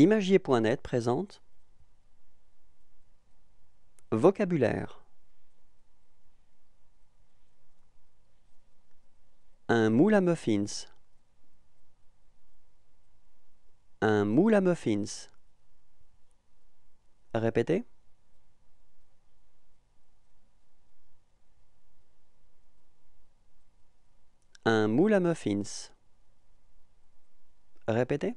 Imagier.net présente Vocabulaire Un moule à muffins Un moule à muffins Répétez Un moule à muffins Répétez